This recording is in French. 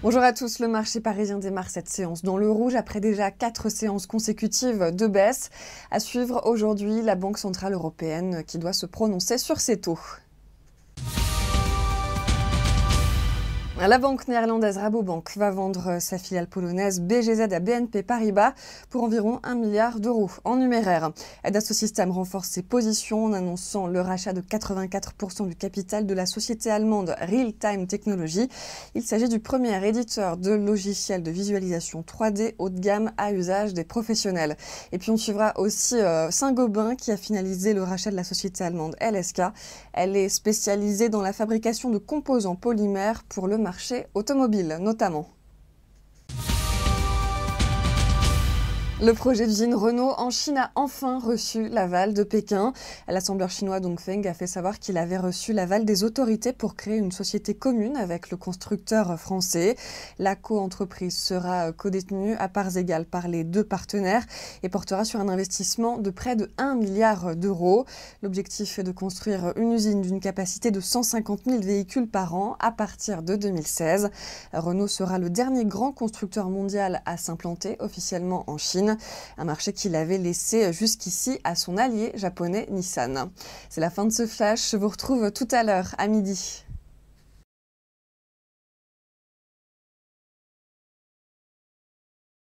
Bonjour à tous, le marché parisien démarre cette séance dans le rouge après déjà quatre séances consécutives de baisse. À suivre aujourd'hui la Banque Centrale Européenne qui doit se prononcer sur ses taux. La banque néerlandaise Rabobank va vendre euh, sa filiale polonaise BGZ à BNP Paribas pour environ 1 milliard d'euros en numéraire. ce System renforce ses positions en annonçant le rachat de 84% du capital de la société allemande Real Time Technology. Il s'agit du premier éditeur de logiciels de visualisation 3D haut de gamme à usage des professionnels. Et puis on suivra aussi euh, Saint-Gobain qui a finalisé le rachat de la société allemande LSK. Elle est spécialisée dans la fabrication de composants polymères pour le marché marché automobile notamment. Le projet d'usine Renault en Chine a enfin reçu l'aval de Pékin. L'assembleur chinois Feng a fait savoir qu'il avait reçu l'aval des autorités pour créer une société commune avec le constructeur français. La co-entreprise sera co-détenue à parts égales par les deux partenaires et portera sur un investissement de près de 1 milliard d'euros. L'objectif est de construire une usine d'une capacité de 150 000 véhicules par an à partir de 2016. Renault sera le dernier grand constructeur mondial à s'implanter officiellement en Chine un marché qu'il avait laissé jusqu'ici à son allié japonais Nissan. C'est la fin de ce flash, je vous retrouve tout à l'heure à midi.